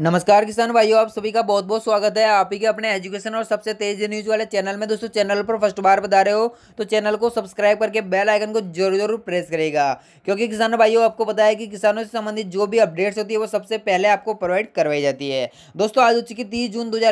नमस्कार किसान भाइयों आप सभी का बहुत बहुत स्वागत है आप ही के अपने एजुकेशन और सबसे तेज न्यूज वाले चैनल में दोस्तों चैनल पर फर्स्ट बार बता रहे हो तो चैनल को सब्सक्राइब करके बेल आइकन को जरूर जरूर प्रेस करेगा क्योंकि किसान भाइयों आपको पता है कि किसानों से संबंधित जो भी अपडेट्स होती है वो सबसे पहले आपको प्रोवाइड करवाई जाती है दोस्तों आज हो चुकी तीस जून दो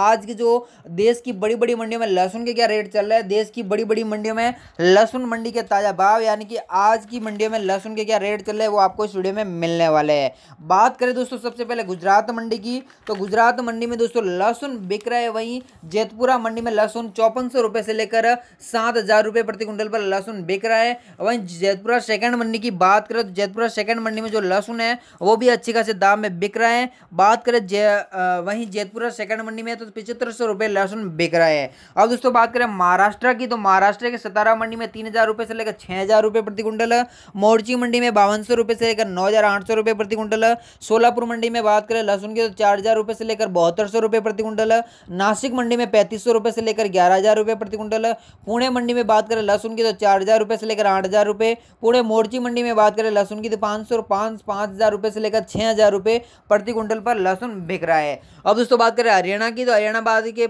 आज की जो देश की बड़ी बड़ी मंडियों में लहसुन के क्या रेट चल रहे हैं देश की बड़ी बड़ी मंडियों में लहसुन मंडी के ताज़ा भाव यानी कि आज की मंडियों में लहसुन के क्या रेट चल रहे हैं वो आपको इस वीडियो में मिलने वाले हैं बात करें दोस्तों सबसे पहले गुजरात मंडी की तो गुजरात मंडी में दोस्तों लहसुन बिक रहा है वहीं जेतपुरा मंडी में लहसुन चौपन सौ रुपये से लेकर सात हज़ार रुपये प्रति कुंटल पर लहसुन बिक रहा है वहीं जेतपुरा सेकंड मंडी की बात करें तो जेतपुरा सेकंड मंडी में जो लहसुन है वो भी अच्छी खासी दाम में बिक रहा है बात करें जे वहीं जेतपुरा सेकंड मंडी में तो पिछहत्तर सौ रुपये लहसुन बिक रहा है अब दोस्तों बात करें महाराष्ट्र की तो महाराष्ट्र के सतारा मंडी में तीन हज़ार रुपये से लेकर छः हज़ार रुपये प्रति कुंटल मोर्ची मंडी में बावन सौ रुपये से लेकर नौ हज़ार आठ सौ रुपये प्रति कुंटल सोलापुर मंडी में बात करें लहसुन की तो चार हज़ार रुपये से लेकर बहत्तर सौ रुपये प्रति कुंटल है नासिक मंडी में पैंतीस सौ रुपये से लेकर ग्यारह हज़ार रुपये प्रति कुंटल है पुणे मंडी में बात करें लहसुन की तो चार हज़ार रुपये से लेकर आठ हज़ार रुपये पुणे मोर्ची मंडी में बात करें लहसुन की तो पाँच सौ पाँच पाँच हज़ार रुपये से लेकर छः हज़ार रुपये प्रति कुंटल पर लहसुन बिक रहा है अब दोस्तों बात करें हरियाणा की तो हरियाणाबाद के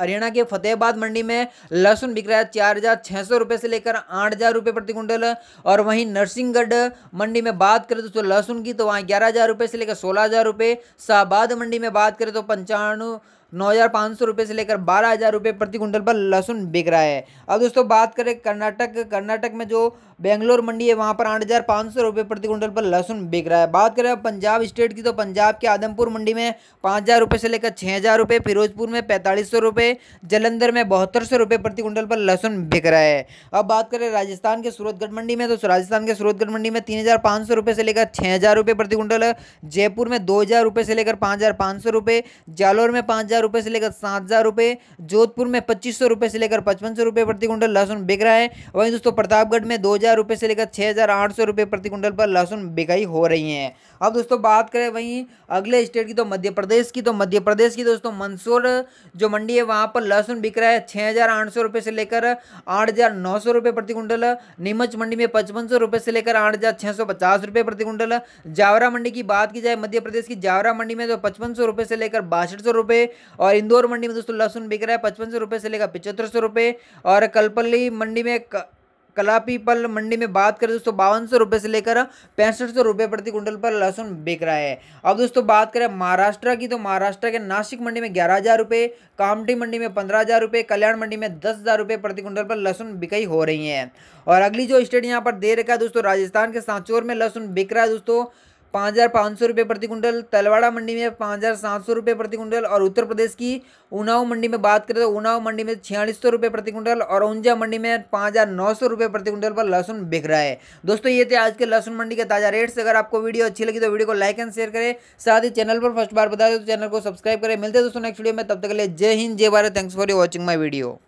हरियाणा के फतेहाबाद मंडी में लहसुन बिक रहा है चार हज़ार छः सौ रुपये से लेकर आठ हज़ार रुपये प्रति कुंटल और वहीं नरसिंहगढ़ मंडी में बात करें दोस्तों लहसुन की तो वहाँ ग्यारह हज़ार रुपये से लेकर सोलह हज़ार रुपये शाहबाद मंडी में बात करें तो पंचानवे नौ हज़ार पाँच सौ रुपये से लेकर बारह हज़ार रुपये प्रति कुंटल पर लहसुन बिक रहा है अब दोस्तों बात करें कर्नाटक कर्नाटक में जो बेंगलोर मंडी है वहाँ पर आठ हज़ार पाँच सौ रुपये प्रति कुंटल पर लहसुन बिक रहा है बात करें पंजाब स्टेट की तो पंजाब के आदमपुर मंडी में पाँच हज़ार रुपये से लेकर छः हज़ार रुपये फिरोजपुर में पैंतालीस सौ रुपये जलंधर में बहत्तर सौ रुपये प्रति कुंटल पर लहसुन बिक रहा है अब बात करें राजस्थान के सूरतगढ़ मंडी में तो राजस्थान के सूरतगढ़ मंडी में तीन हज़ार पाँच सौ रुपये से लेकर छः हज़ार रुपये प्रति कुंटल जयपुर में दो हज़ार रुपये से लेकर पाँच हज़ार पाँच सौ रुपये जालोर में पाँच हज़ार हज़ार रुपए से लेकर सात हज़ार रुपए जोधपुर में पच्चीस सौ रुपए से लेकर पचपन सौ रुपए प्रति क्विंटल लहसुन बिक रहा है वहीं दोस्तों प्रतापगढ़ में दो हज़ार रुपए से लेकर छह हज़ार आठ सौ रुपए प्रति क्विंटल पर लहसुन बिकाई हो रही है अब दोस्तों बात करें वहीं अगले स्टेट की तो मध्य प्रदेश की तो मध्य प्रदेश की दोस्तों मंदसौर जो मंडी है वहां पर लहसुन बिक रहा है छह रुपए से लेकर आठ रुपए प्रति क्विंटल नीमच मंडी में पचपन रुपए से लेकर आठ रुपए प्रति क्विंटल जावरा मंडी की बात की जाए मध्य प्रदेश की जावरा मंडी में तो पचपन रुपए से लेकर बासठ रुपए और इंदौर मंडी में दोस्तों लहसुन बिक रहा है पचपन सौ रुपये से लेकर पिछहत्तर सौ रुपये और कलपल्ली मंडी में कलापीपल मंडी में बात करें दोस्तों बावन सौ रुपये से लेकर पैंसठ सौ रुपये प्रति कुंटल पर लहसुन बिक रहा है अब दोस्तों बात करें महाराष्ट्र की तो महाराष्ट्र के नासिक मंडी में ग्यारह हज़ार रुपये कामटी मंडी में पंद्रह हज़ार रुपये कल्याण मंडी में दस हज़ार रुपये प्रति कुंटल पर लहसुन बिकाई हो रही है और अगली जो स्टेट यहाँ पर दे रखा है दोस्तों राजस्थान के सांचौर में लहसुन बिक रहा है दोस्तों पाँच हज़ार पाँच सौ रुपये प्रति कुंटल तलवाड़ा मंडी में पाँच हज़ार सात सौ रुपये प्रति कुंटल और उत्तर प्रदेश की उनाव मंडी में बात करें तो उनाव मंडी में छियालीस सौ रुपये प्रति कुंटल और ऊंजा मंडी में पाँच हज़ार नौ सौ रुपये प्रति कुंटल पर लहसुन बिक रहा है दोस्तों ये थे आज के लहसुन मंडी के ताज़ा रेट्स अगर आपको वीडियो अच्छी लगी तो वीडियो को लाइक एंड शेयर करें साथ ही चैनल पर फर्स्ट बार बता दें तो चैनल को सब्सक्राइब करें मिलते हैं दोस्तों नेक्स्ट वीडियो में तब तक के लिए जय हिंद जय Bharat thanks for you watching my video